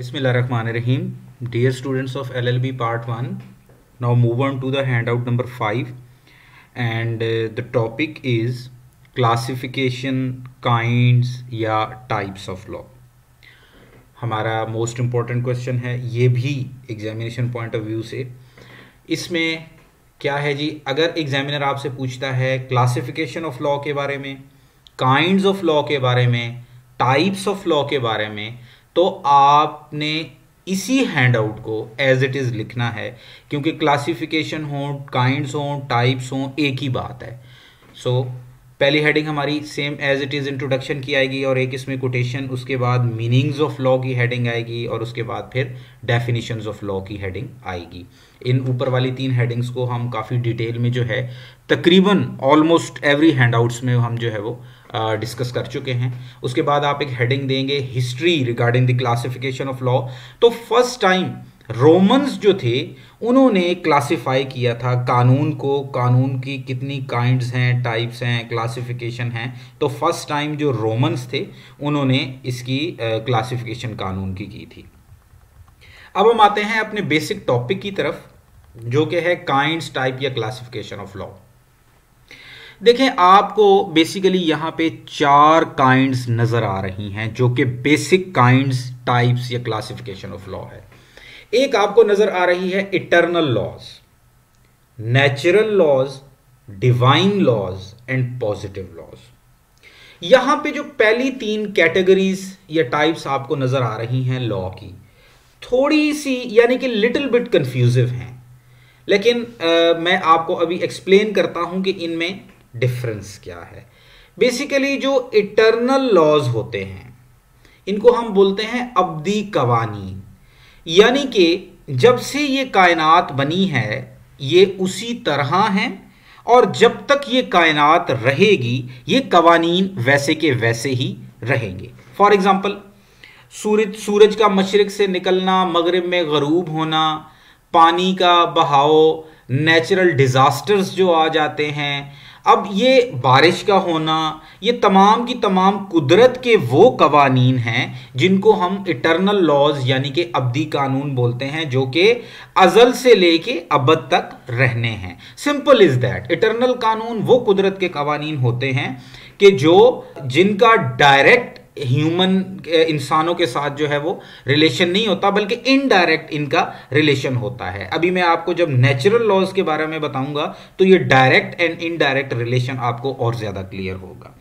बिसमिल्ल रन रहीम dear students of L L B part one now move on to the handout number five and the topic is classification kinds या types of law हमारा most important question है ये भी examination point of view से इसमें क्या है जी अगर एग्जामिनर आपसे पूछता है क्लासिफिकेशन ऑफ लॉ के बारे में काइंड ऑफ लॉ के बारे में टाइप्स ऑफ लॉ के बारे में तो आपने इसी हैंडआउट को एज इट इज़ लिखना है क्योंकि क्लासिफिकेशन हो काइंड्स हो टाइप्स हो एक ही बात है सो so, पहली हेडिंग हमारी same as it is introduction की आएगी और एक इसमें कोटेशन उसके बाद मीनिंग्स ऑफ लॉ की हेडिंग आएगी और उसके बाद फिर डेफिनेशंस ऑफ लॉ की हेडिंग आएगी इन ऊपर वाली तीन हेडिंग्स को हम काफ़ी डिटेल में जो है तकरीबन ऑलमोस्ट एवरी हैंडआउट्स में हम जो है वो डिस्कस uh, कर चुके हैं उसके बाद आप एक हेडिंग देंगे history regarding the classification of law तो फर्स्ट टाइम रोमन्स जो थे उन्होंने क्लासिफाई किया था कानून को कानून की कितनी काइंड्स हैं टाइप्स हैं क्लासिफिकेशन हैं तो फर्स्ट टाइम जो रोमन्स थे उन्होंने इसकी क्लासिफिकेशन कानून की की थी अब हम आते हैं अपने बेसिक टॉपिक की तरफ जो कि है काइंड्स टाइप या क्लासिफिकेशन ऑफ लॉ देखें आपको बेसिकली यहां पे चार काइंड्स नज़र आ रही हैं जो कि बेसिक काइंड्स टाइप्स या क्लासिफिकेशन ऑफ लॉ है एक आपको नजर आ रही है eternal laws natural laws divine laws and positive laws यहां पे जो पहली तीन कैटेगरीज या टाइप्स आपको नजर आ रही हैं लॉ की थोड़ी सी यानी कि लिटिल बिट कंफ्यूजिव हैं लेकिन आ, मैं आपको अभी एक्सप्लेन करता हूं कि इनमें डिफरेंस क्या है बेसिकली जो इटर्नल लॉज होते हैं इनको हम बोलते हैं अब्दी कवानी यानी कि जब से ये कायनात बनी है ये उसी तरह हैं और जब तक ये कायनात रहेगी ये कवानी वैसे के वैसे ही रहेंगे फॉर एग्ज़ाम्पल सूरज सूरज का मशरक़ से निकलना मगरब में गरूब होना पानी का बहाव नेचुरल डिज़ास्टर्स जो आ जाते हैं अब ये बारिश का होना ये तमाम की तमाम कुदरत के वो कवानीन हैं जिनको हम इटरनल लॉज यानी कि अबदी कानून बोलते हैं जो कि अजल से लेके अब तक रहने हैं सिंपल इज दैट इटरनल कानून वो कुदरत के कवानीन होते हैं कि जो जिनका डायरेक्ट ह्यूमन eh, इंसानों के साथ जो है वो रिलेशन नहीं होता बल्कि इनडायरेक्ट इनका रिलेशन होता है अभी मैं आपको जब नेचुरल लॉज के बारे में बताऊंगा तो ये डायरेक्ट एंड इनडायरेक्ट रिलेशन आपको और ज्यादा क्लियर होगा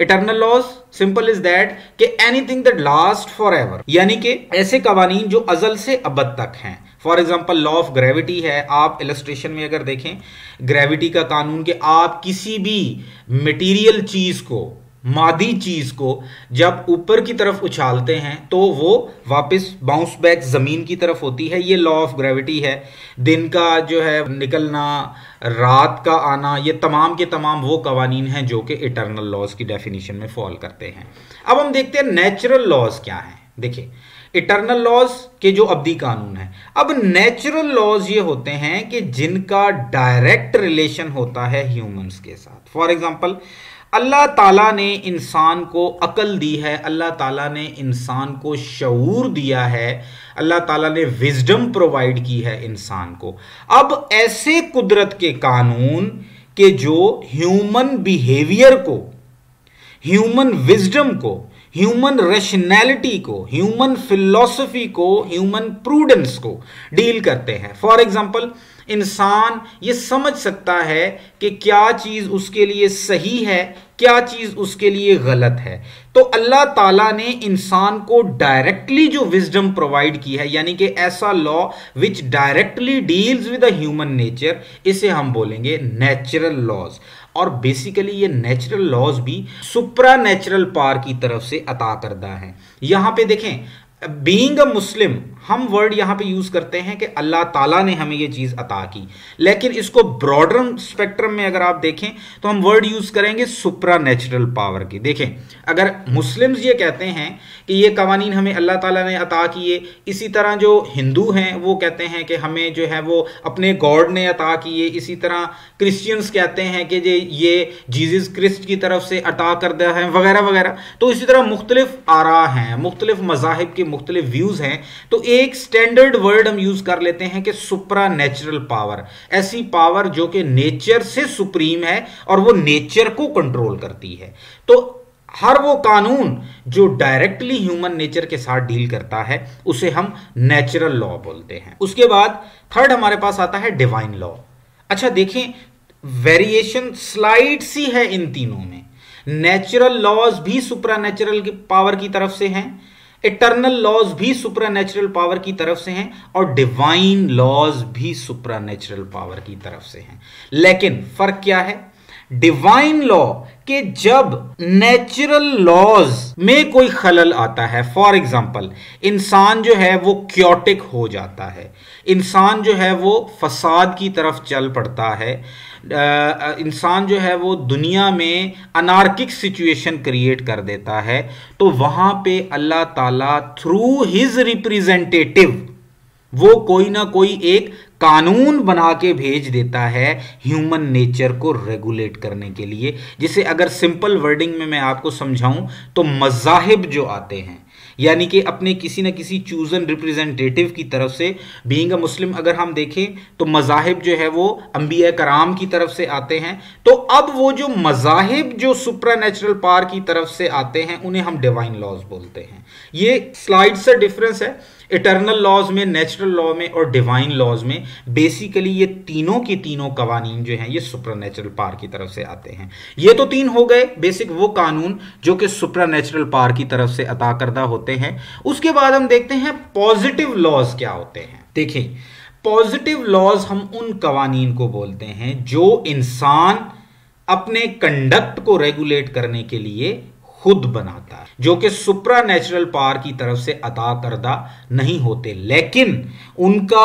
eternal laws simple is that कि anything that last forever यानी कि ऐसे कवानीन जो अजल से अबद तक हैं for example law of gravity है आप इलेस्ट्रेशन में अगर देखें ग्रेविटी का कानून कि आप किसी भी मटीरियल चीज को मादी चीज को जब ऊपर की तरफ उछालते हैं तो वो वापस बाउंस बैक जमीन की तरफ होती है ये लॉ ऑफ ग्रेविटी है दिन का जो है निकलना रात का आना ये तमाम के तमाम वो कवानीन हैं जो कि इटर्नल लॉज की डेफिनेशन में फॉल करते हैं अब हम देखते हैं नेचुरल लॉज क्या हैं देखिए इटर्नल लॉज के जो अवधि कानून है अब नेचुरल लॉज ये होते हैं कि जिनका डायरेक्ट रिलेशन होता है ह्यूमंस के साथ फॉर एग्जाम्पल अल्लाह ताला ने इंसान को अकल दी है अल्लाह ताला ने इंसान को शूर दिया है अल्लाह ताला ने विजडम प्रोवाइड की है इंसान को अब ऐसे कुदरत के कानून के जो ह्यूमन बिहेवियर को ह्यूमन विजडम को ह्यूमन रेशनैलिटी को ह्यूमन फिलोसफी को ह्यूमन प्रूडेंस को डील करते हैं फॉर एग्जाम्पल इंसान ये समझ सकता है कि क्या चीज़ उसके लिए सही है क्या चीज़ उसके लिए गलत है तो अल्लाह ताला ने इंसान को डायरेक्टली जो विजडम प्रोवाइड की है यानी कि ऐसा law which directly deals with human nature इसे हम बोलेंगे नेचुरल लॉज और बेसिकली ये नेचुरल लॉज भी सुपरा नेचुरल पार की तरफ से अता करदा है यहां पे देखें बींग अ मुस्लिम हम वर्ड यहाँ पे यूज़ करते हैं कि अल्लाह ताला ने हमें ये चीज़ अता की लेकिन इसको ब्रॉडर स्पेक्ट्रम में अगर आप देखें तो हम वर्ड यूज़ करेंगे सुपरा नेचुरल पावर की देखें अगर मुस्लिम्स ये कहते हैं कि ये कवानी हमें अल्लाह ताला ने अता किए इसी तरह जो हिंदू हैं वो कहते हैं कि हमें जो है वो अपने गॉड ने अता किए इसी तरह क्रिश्चियंस कहते हैं कि ये जीजस क्रिस्ट की तरफ से अता कर दिया है वगैरह वगैरह तो इसी तरह मुख्तलिफ आरा हैं मुख्तलिफ मजाहब के मुख्तलिफ व्यूज़ हैं तो एक स्टैंडर्ड वर्ड हम यूज कर लेते हैं कि सुपरा नेचुरल पावर ऐसी पावर जो कि नेचर से सुप्रीम है और वो नेचर को कंट्रोल करती है तो हर वो कानून जो डायरेक्टली ह्यूमन नेचर के साथ डील करता है उसे हम नेचुरल लॉ बोलते हैं उसके बाद थर्ड हमारे पास आता है डिवाइन लॉ अच्छा देखें वेरिएशन स्लाइड सी है इन तीनों में नेचुरल लॉज भी सुपरा नेचुरल पावर की तरफ से हैं इटर्नल लॉज भी सुप्रानेचुरल पावर की तरफ से हैं और डिवाइन लॉज भी सुप्रानेचुरल पावर की तरफ से हैं लेकिन फर्क क्या है डिवाइन लॉ के जब नेचुरल लॉज में कोई खलल आता है फॉर एग्जाम्पल इंसान जो है वो क्योटिक हो जाता है इंसान जो है वो फसाद की तरफ चल पड़ता है इंसान जो है वो दुनिया में अनार्किक सिचुएशन क्रिएट कर देता है तो वहाँ पे अल्लाह ताला थ्रू हिज रिप्रेजेंटेटिव वो कोई ना कोई एक कानून बना के भेज देता है ह्यूमन नेचर को रेगुलेट करने के लिए जिसे अगर सिंपल वर्डिंग में मैं आपको समझाऊं तो मजाहिब जो आते हैं यानी कि अपने किसी न किसी चूजन रिप्रेजेंटेटिव की तरफ से बीइंग अ मुस्लिम अगर हम देखें तो मजाहिब जो है वो अम्बिया कराम की तरफ से आते हैं तो अब वो जो मजाहिब जो सुपरा नेचुरल पार की तरफ से आते हैं उन्हें हम डिवाइन लॉज बोलते हैं ये स्लाइड से डिफरेंस है इटर्नल लॉज में नेचुरल लॉ में और डिवाइन लॉज में बेसिकली ये तीनों के तीनों कवानीन जो हैं ये सुप्रानेचुरल पार की तरफ से आते हैं ये तो तीन हो गए बेसिक वो कानून जो कि सुप्रानेचुरल पार की तरफ से अता करदा होते हैं उसके बाद हम देखते हैं पॉजिटिव लॉज क्या होते हैं देखिए पॉजिटिव लॉज हम उन कवानीन को बोलते हैं जो इंसान अपने कंडक्ट को रेगुलेट करने के लिए खुद बनाता है जो कि सुप्रा नेचुरल पावर की तरफ से अता करदा नहीं होते लेकिन उनका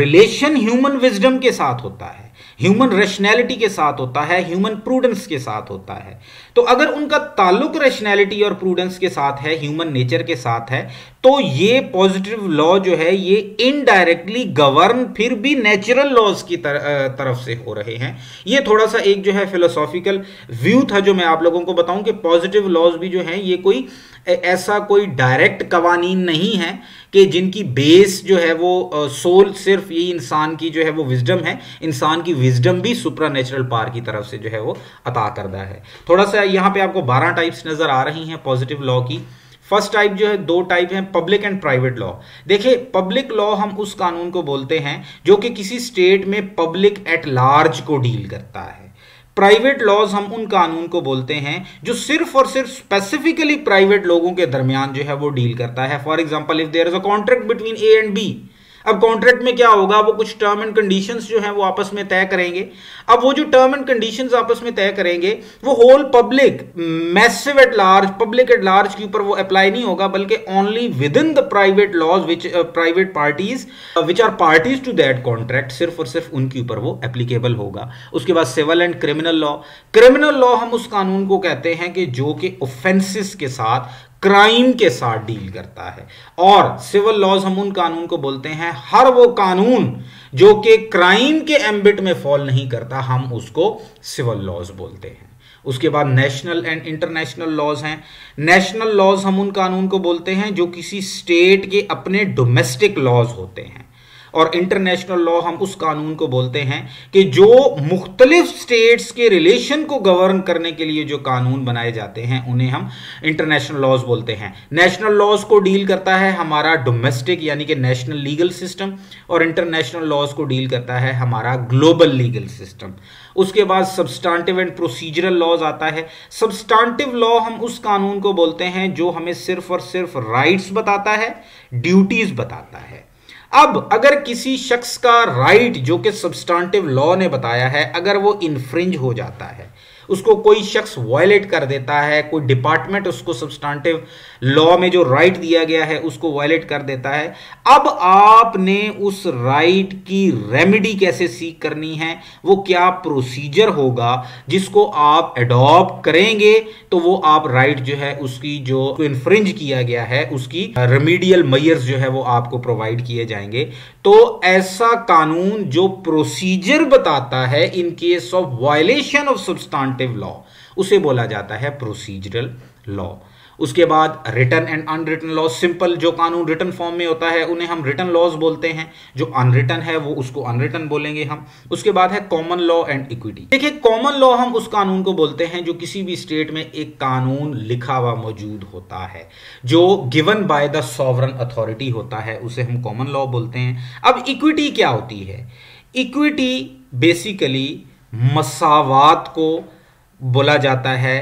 रिलेशन ह्यूमन विजडम के साथ होता है ह्यूमन रेशनैलिटी के साथ होता है ह्यूमन प्रूडेंस के साथ होता है तो अगर उनका ताल्लुक रेशनैलिटी और प्रूडेंस के साथ है ह्यूमन नेचर के साथ है तो ये पॉजिटिव लॉ जो है ये इनडायरेक्टली गवर्न फिर भी नेचुरल लॉज की तर, तरफ से हो रहे हैं ये थोड़ा सा एक जो है फिलोसॉफिकल व्यू था जो मैं आप लोगों को बताऊं कि पॉजिटिव लॉज भी जो है ये कोई ऐसा कोई डायरेक्ट कवानीन नहीं है कि जिनकी बेस जो है वो सोल सिर्फ ये इंसान की जो है वो विजडम है इंसान की विजडम भी सुपरा नेचुरल पार की तरफ से जो है वो अता करता है थोड़ा सा यहाँ पे आपको बारह टाइप्स नज़र आ रही हैं पॉजिटिव लॉ की फर्स्ट टाइप जो है दो टाइप है पब्लिक एंड प्राइवेट लॉ देखिए पब्लिक लॉ हम उस कानून को बोलते हैं जो कि किसी स्टेट में पब्लिक एट लार्ज को डील करता है प्राइवेट लॉज हम उन कानून को बोलते हैं जो सिर्फ और सिर्फ स्पेसिफिकली प्राइवेट लोगों के दरमियान जो है वो डील करता है for example if there is a contract between A and B अब कॉन्ट्रैक्ट में क्या होगा वो कुछ टर्म एंड कंडीशंस जो हैं वो आपस में तय करेंगे अब वो जो टर्म एंड कंडीशंस आपस में तय करेंगे वो whole public massive at large public at large के ऊपर वो अप्लाई नहीं होगा बल्कि only within the private laws which private parties which are parties to that contract सिर्फ और सिर्फ उनके ऊपर वो एप्लीकेबल होगा उसके बाद civil and criminal law criminal law हम उस कानून को कहते हैं कि जो कि ऑफेंसिस के साथ क्राइम के साथ डील करता है और सिविल लॉज हम उन कानून को बोलते हैं हर वो कानून जो कि क्राइम के एम्बिट में फॉल नहीं करता हम उसको सिविल लॉज बोलते हैं उसके बाद नेशनल एंड इंटरनेशनल लॉज हैं नेशनल लॉज हम उन कानून को बोलते हैं जो किसी स्टेट के अपने डोमेस्टिक लॉज होते हैं और इंटरनेशनल लॉ हम उस कानून को बोलते हैं कि जो मुख्तलिफ स्टेट्स के रिलेशन को गवर्न करने के लिए जो कानून बनाए जाते हैं उन्हें हम इंटरनेशनल लॉज बोलते हैं नेशनल लॉज को डील करता है हमारा डोमेस्टिक यानी कि नेशनल लीगल सिस्टम और इंटरनेशनल लॉज को डील करता है हमारा ग्लोबल लीगल सिस्टम उसके बाद सब्सटांटिव एंड प्रोसीजरल लॉज आता है सब्सटांटिव लॉ हम उस कानून को बोलते हैं जो हमें सिर्फ और सिर्फ राइट्स बताता है ड्यूटीज बताता है अब अगर किसी शख्स का राइट जो कि सब्सटांटिव लॉ ने बताया है अगर वो इन्फ्रिंज हो जाता है उसको कोई शख्स वायलेट कर देता है कोई डिपार्टमेंट उसको सब्सटांटिव लॉ में जो राइट दिया गया है उसको वायलेट कर देता है अब आपने उस राइट की रेमेडी कैसे सीख करनी है वो क्या प्रोसीजर होगा जिसको आप एडॉप्ट करेंगे तो वो आप राइट जो है उसकी जो इन्फ्रिंज किया गया है उसकी रेमिडियल मैयर्स जो है वो आपको प्रोवाइड किए जाए जाएंगे तो ऐसा कानून जो प्रोसीजर बताता है in case of violation of substantive law उसे बोला जाता है प्रोसीजरल लॉ उसके बाद written and unwritten laws simple जो कानून रिटर्न फॉर्म में होता है उन्हें हम रिटर्न लॉज बोलते हैं जो अनरिटन है वो उसको अनरिटन बोलेंगे हम उसके बाद है कॉमन लॉ एंड इक्विटी देखिए कॉमन लॉ हम उस कानून को बोलते हैं जो किसी भी स्टेट में एक कानून लिखा हुआ मौजूद होता है जो given by the sovereign authority होता है उसे हम कॉमन लॉ बोलते हैं अब इक्विटी क्या होती है इक्विटी बेसिकली मसावात को बोला जाता है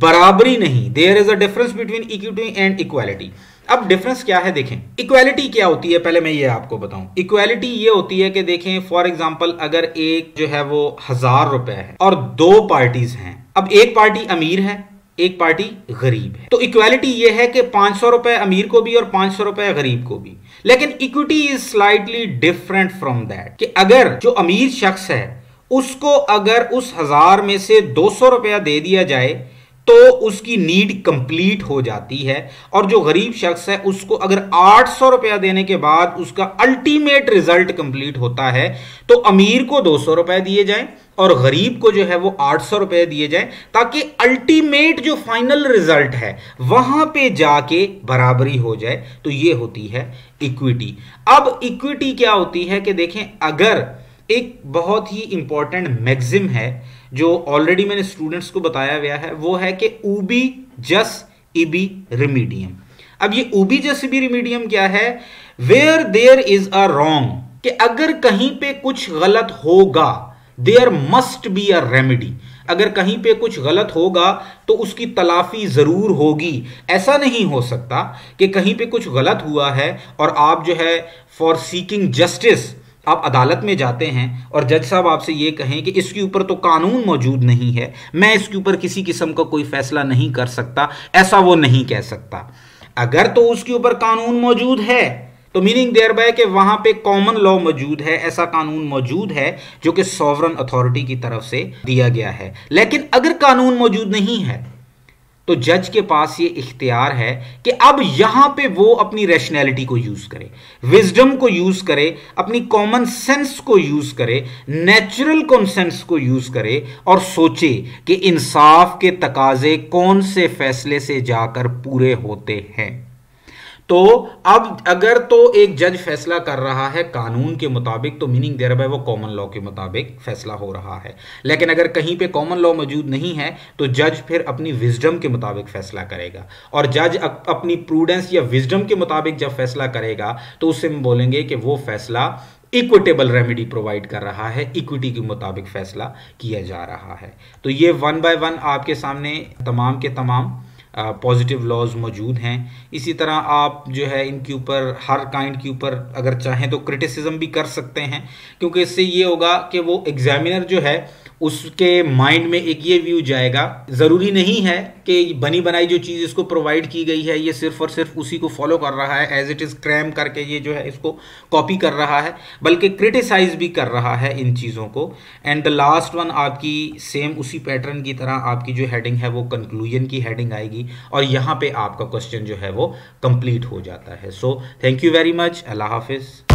बराबरी नहीं there is a difference between equity and equality अब डिफरेंस क्या है देखें इक्वालिटी क्या होती है पहले मैं ये आपको बताऊं इक्वालिटी ये होती है कि देखें फॉर एग्जांपल अगर एक जो है वो हजार रुपए है और दो पार्टीज हैं अब एक पार्टी अमीर है एक पार्टी गरीब है तो इक्वालिटी ये है कि पांच सौ रुपए अमीर को भी और पांच सौ रुपए गरीब को भी लेकिन equity is slightly different from that कि अगर जो अमीर शख्स है उसको अगर उस हजार में से दो सौ रुपया दे दिया जाए तो उसकी नीड कंप्लीट हो जाती है और जो गरीब शख्स है उसको अगर आठ सौ रुपया देने के बाद उसका अल्टीमेट रिजल्ट कंप्लीट होता है तो अमीर को दो सौ रुपए दिए जाए और गरीब को जो है वो आठ सौ रुपए दिए जाए ताकि अल्टीमेट जो फाइनल रिजल्ट है वहां पे जाके बराबरी हो जाए तो ये होती है इक्विटी अब इक्विटी क्या होती है कि देखें अगर एक बहुत ही इंपॉर्टेंट मैग्जिम है जो ऑलरेडी मैंने स्टूडेंट्स को बताया गया है वो है कि ऊबी जस इबी रिमीडियम अब ये ऊबी जस इबी रिमीडियम क्या है where there is a wrong कि अगर कहीं पे कुछ गलत होगा there must be a remedy अगर कहीं पे कुछ गलत होगा तो उसकी तलाफी ज़रूर होगी ऐसा नहीं हो सकता कि कहीं पे कुछ गलत हुआ है और आप जो है फॉर सीकिंग जस्टिस आप अदालत में जाते हैं और जज साहब आपसे ये कहें कि इसके ऊपर तो कानून मौजूद नहीं है मैं इसके ऊपर किसी किस्म का कोई फैसला नहीं कर सकता ऐसा वो नहीं कह सकता अगर तो उसके ऊपर कानून मौजूद है तो मीनिंग देयर बाय कि वहां पे कॉमन लॉ मौजूद है ऐसा कानून मौजूद है जो कि सॉवरन अथॉरिटी की तरफ से दिया गया है लेकिन अगर कानून मौजूद नहीं है तो जज के पास ये इख्तियार है कि अब यहां पे वो अपनी रैशनैलिटी को यूज करे विजडम को यूज करे अपनी कॉमन सेंस को यूज करे नेचुरल कॉन्सेंस को यूज करे और सोचे कि इंसाफ के तकाजे कौन से फैसले से जाकर पूरे होते हैं तो अब अगर तो एक जज फैसला कर रहा है कानून के मुताबिक तो मीनिंग देर बाय वो कॉमन लॉ के मुताबिक फैसला हो रहा है लेकिन अगर कहीं पे कॉमन लॉ मौजूद नहीं है तो जज फिर अपनी विजडम के मुताबिक फैसला करेगा और जज अपनी प्रूडेंस या विजडम के मुताबिक जब फैसला करेगा तो उससे हम बोलेंगे कि वो फैसला इक्विटेबल रेमेडी प्रोवाइड कर रहा है इक्विटी के मुताबिक फैसला किया जा रहा है तो ये वन बाय वन आपके सामने तमाम के तमाम पॉजिटिव लॉज मौजूद हैं इसी तरह आप जो है इनके ऊपर हर काइंड के ऊपर अगर चाहें तो क्रिटिसिज्म भी कर सकते हैं क्योंकि इससे ये होगा कि वो एग्जामिनर जो है उसके माइंड में एक ये व्यू जाएगा ज़रूरी नहीं है कि बनी बनाई जो चीज़ इसको प्रोवाइड की गई है ये सिर्फ और सिर्फ उसी को फॉलो कर रहा है एज इट इज़ क्रैम करके ये जो है इसको कॉपी कर रहा है बल्कि क्रिटिसाइज भी कर रहा है इन चीज़ों को एंड द लास्ट वन आपकी सेम उसी पैटर्न की तरह आपकी जो हेडिंग है वो कंक्लूजन की हेडिंग आएगी और यहाँ पर आपका क्वेश्चन जो है वो कंप्लीट हो जाता है so thank you very much अल्लाह हाफिज़